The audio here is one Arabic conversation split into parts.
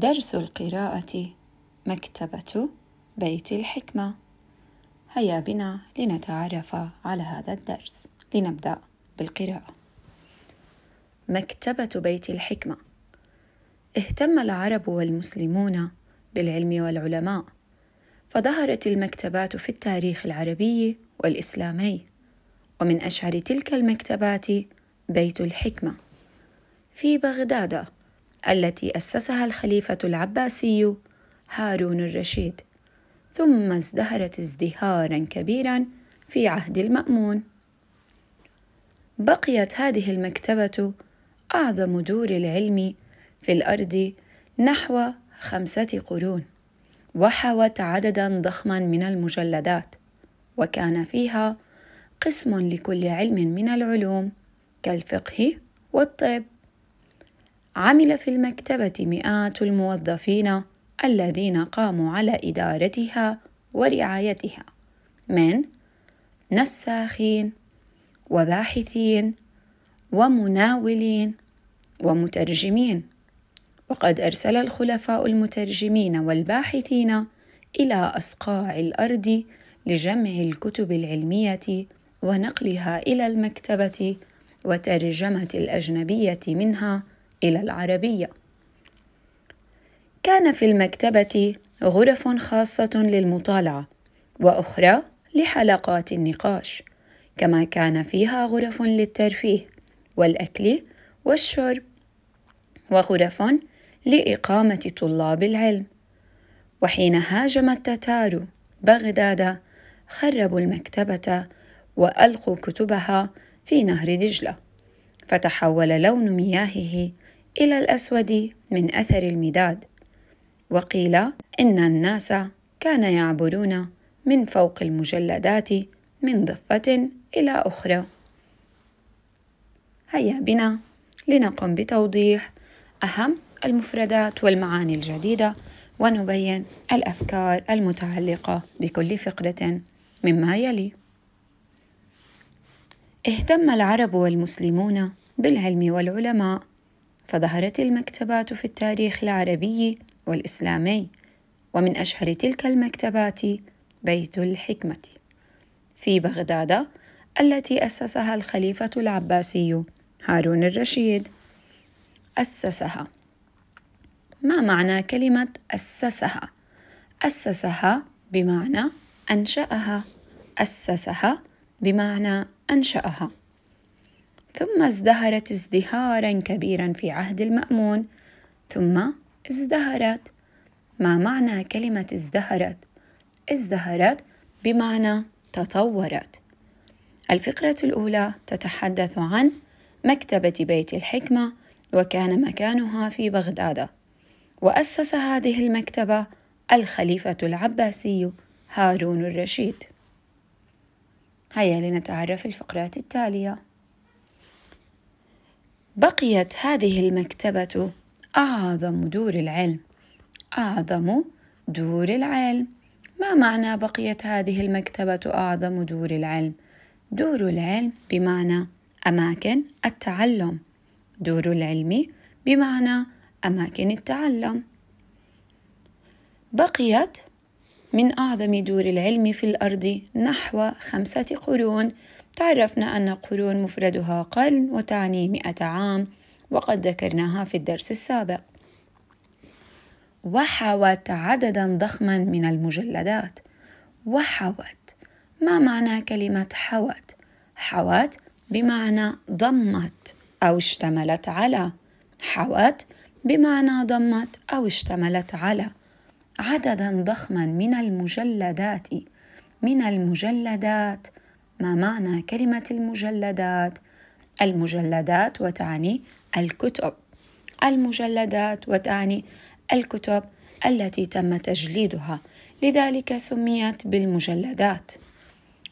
درس القراءة مكتبة بيت الحكمة هيا بنا لنتعرف على هذا الدرس لنبدأ بالقراءة مكتبة بيت الحكمة اهتم العرب والمسلمون بالعلم والعلماء فظهرت المكتبات في التاريخ العربي والإسلامي ومن أشهر تلك المكتبات بيت الحكمة في بغداد التي أسسها الخليفة العباسي هارون الرشيد ثم ازدهرت ازدهارا كبيرا في عهد المأمون بقيت هذه المكتبة أعظم دور العلم في الأرض نحو خمسة قرون وحوت عددا ضخما من المجلدات وكان فيها قسم لكل علم من العلوم كالفقه والطب عمل في المكتبة مئات الموظفين الذين قاموا على إدارتها ورعايتها من نساخين وباحثين ومناولين ومترجمين وقد أرسل الخلفاء المترجمين والباحثين إلى أصقاع الأرض لجمع الكتب العلمية ونقلها إلى المكتبة وترجمة الأجنبية منها إلى العربية كان في المكتبة غرف خاصة للمطالعة وأخرى لحلقات النقاش كما كان فيها غرف للترفيه والأكل والشرب وغرف لإقامة طلاب العلم وحين هاجم التتار بغداد خربوا المكتبة وألقوا كتبها في نهر دجلة فتحول لون مياهه إلى الأسود من أثر المداد وقيل إن الناس كان يعبرون من فوق المجلدات من ضفة إلى أخرى هيا بنا لنقم بتوضيح أهم المفردات والمعاني الجديدة ونبين الأفكار المتعلقة بكل فقرة مما يلي اهتم العرب والمسلمون بالعلم والعلماء فظهرت المكتبات في التاريخ العربي والإسلامي ومن أشهر تلك المكتبات بيت الحكمة في بغداد التي أسسها الخليفة العباسي هارون الرشيد أسسها ما معنى كلمة أسسها؟ أسسها بمعنى أنشأها أسسها بمعنى أنشأها ثم ازدهرت ازدهارا كبيرا في عهد المأمون ثم ازدهرت ما معنى كلمة ازدهرت؟ ازدهرت بمعنى تطورت الفقرة الأولى تتحدث عن مكتبة بيت الحكمة وكان مكانها في بغداد وأسس هذه المكتبة الخليفة العباسي هارون الرشيد هيا لنتعرف الفقرات التالية بقيت هذه المكتبة أعظم دور العلم أعظم دور العلم ما معنى بقيت هذه المكتبة أعظم دور العلم؟ دور العلم بمعنى أماكن التعلم دور العلم بمعنى أماكن التعلم بقيت من أعظم دور العلم في الأرض نحو خمسة قرون تعرفنا أن قرون مفردها قرن وتعني مئة عام وقد ذكرناها في الدرس السابق وحوت عددا ضخما من المجلدات وحوت ما معنى كلمة حوت؟ حوت بمعنى ضمت أو اشتملت على حوت بمعنى ضمت أو اشتملت على عددا ضخما من المجلدات من المجلدات ما معنى كلمة المجلدات المجلدات وتعني الكتب المجلدات وتعني الكتب التي تم تجليدها لذلك سميت بالمجلدات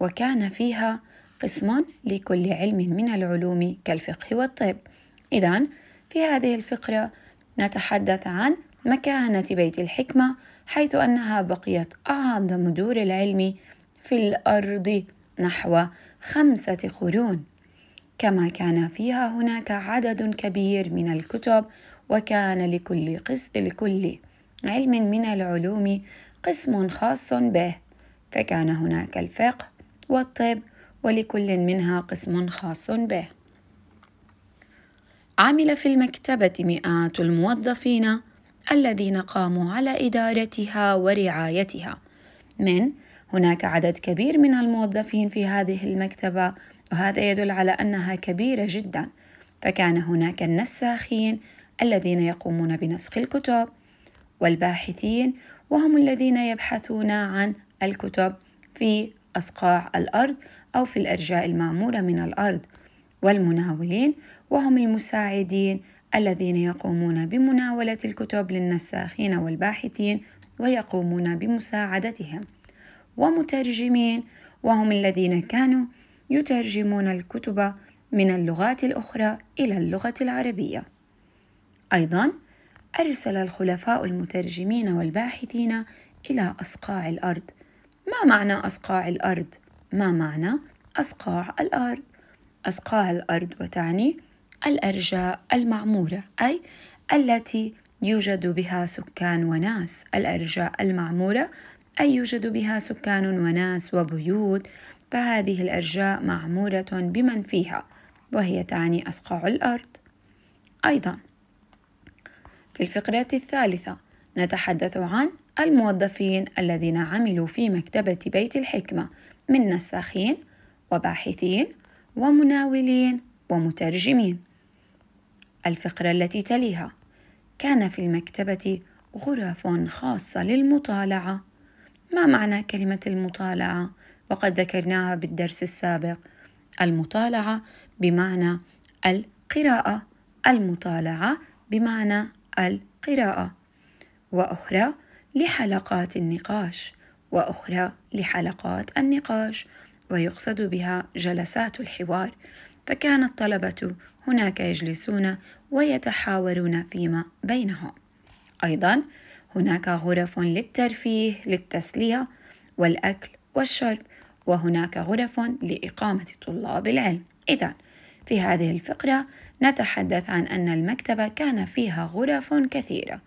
وكان فيها قسم لكل علم من العلوم كالفقه والطب إذا في هذه الفقرة نتحدث عن مكانة بيت الحكمة حيث أنها بقيت أعظم دور العلم في الأرض نحو خمسة قرون كما كان فيها هناك عدد كبير من الكتب وكان لكل, قس لكل علم من العلوم قسم خاص به فكان هناك الفقه والطب ولكل منها قسم خاص به عمل في المكتبة مئات الموظفين الذين قاموا على إدارتها ورعايتها من هناك عدد كبير من الموظفين في هذه المكتبة وهذا يدل على أنها كبيرة جدا فكان هناك النساخين الذين يقومون بنسخ الكتب والباحثين وهم الذين يبحثون عن الكتب في أصقاع الأرض أو في الأرجاء المعمورة من الأرض والمناولين وهم المساعدين الذين يقومون بمناولة الكتب للنساخين والباحثين ويقومون بمساعدتهم ومترجمين وهم الذين كانوا يترجمون الكتب من اللغات الأخرى إلى اللغة العربية. أيضًا، أرسل الخلفاء المترجمين والباحثين إلى أصقاع الأرض. ما معنى أصقاع الأرض؟ ما معنى أصقاع الأرض؟ أصقاع الأرض وتعني الأرجاء المعمورة، أي التي يوجد بها سكان وناس. الأرجاء المعمورة أي يوجد بها سكان وناس وبيوت فهذه الأرجاء معمورة بمن فيها وهي تعني أصقاع الأرض أيضا في الفقرة الثالثة نتحدث عن الموظفين الذين عملوا في مكتبة بيت الحكمة من نساخين وباحثين ومناولين ومترجمين الفقرة التي تليها كان في المكتبة غرف خاصة للمطالعة ما معنى كلمة المطالعة؟ وقد ذكرناها بالدرس السابق المطالعة بمعنى القراءة المطالعة بمعنى القراءة وأخرى لحلقات النقاش وأخرى لحلقات النقاش ويقصد بها جلسات الحوار فكان الطلبة هناك يجلسون ويتحاورون فيما بينهم أيضا هناك غرف للترفيه للتسلية والأكل والشرب وهناك غرف لإقامة طلاب العلم إذا في هذه الفقرة نتحدث عن أن المكتبة كان فيها غرف كثيرة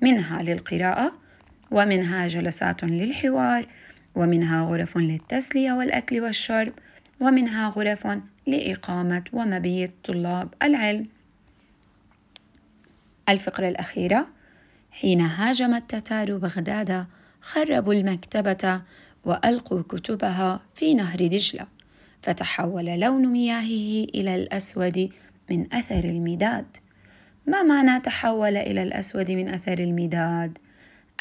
منها للقراءة ومنها جلسات للحوار ومنها غرف للتسلية والأكل والشرب ومنها غرف لإقامة ومبيت طلاب العلم الفقرة الأخيرة حين هاجم التتار بغداد خربوا المكتبة وألقوا كتبها في نهر دجلة فتحول لون مياهه إلى الأسود من أثر المداد ما معنى تحول إلى الأسود من أثر المداد؟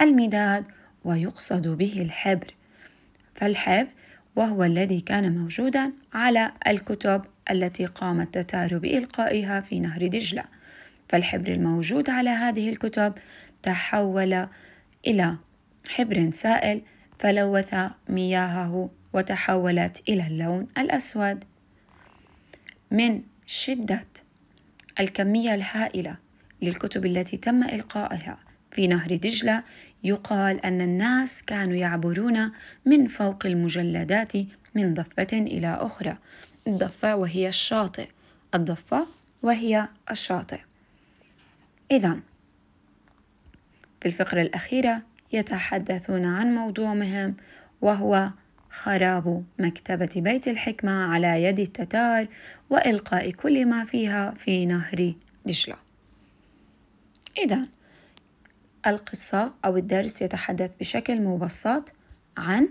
المداد ويقصد به الحبر فالحبر وهو الذي كان موجودا على الكتب التي قام التتار بإلقائها في نهر دجلة فالحبر الموجود على هذه الكتب تحول إلى حبر سائل فلوث مياهه وتحولت إلى اللون الأسود من شدة الكمية الهائلة للكتب التي تم إلقائها في نهر دجلة يقال أن الناس كانوا يعبرون من فوق المجلدات من ضفة إلى أخرى الضفة وهي الشاطئ الضفة وهي الشاطئ إذا في الفقرة الأخيرة يتحدثون عن موضوع مهم وهو خراب مكتبة بيت الحكمة على يد التتار وإلقاء كل ما فيها في نهر دجلة. إذا القصة أو الدرس يتحدث بشكل مبسط عن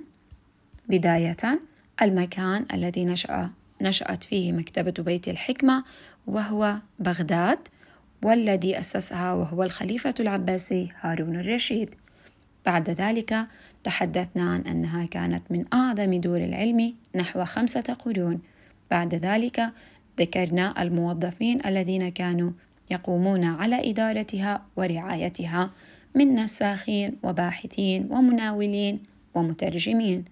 بداية المكان الذي نشأ نشأت فيه مكتبة بيت الحكمة وهو بغداد والذي أسسها وهو الخليفة العباسي هارون الرشيد بعد ذلك تحدثنا عن أنها كانت من أعظم دور العلم نحو خمسة قرون بعد ذلك ذكرنا الموظفين الذين كانوا يقومون على إدارتها ورعايتها من نساخين وباحثين ومناولين ومترجمين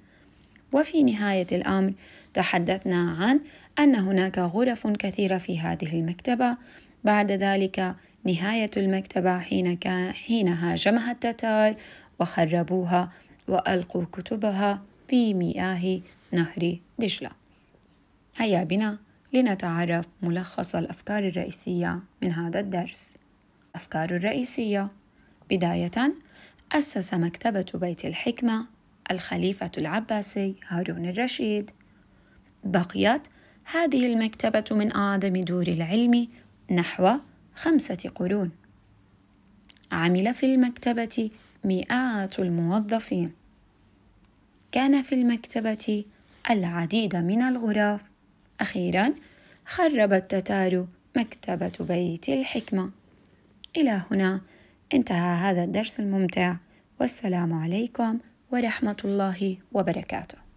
وفي نهاية الأمر تحدثنا عن أن هناك غرف كثيرة في هذه المكتبة بعد ذلك نهاية المكتبة حين كان حين هاجمها التتار وخربوها وألقوا كتبها في مياه نهر دجلة هيا بنا لنتعرف ملخص الأفكار الرئيسية من هذا الدرس الأفكار الرئيسية بداية أسس مكتبة بيت الحكمة الخليفة العباسي هارون الرشيد بقيت هذه المكتبة من أعظم دور العلم نحو خمسة قرون عمل في المكتبة مئات الموظفين كان في المكتبة العديد من الغرف أخيرا خرب التتار مكتبة بيت الحكمة إلى هنا انتهى هذا الدرس الممتع والسلام عليكم ورحمة الله وبركاته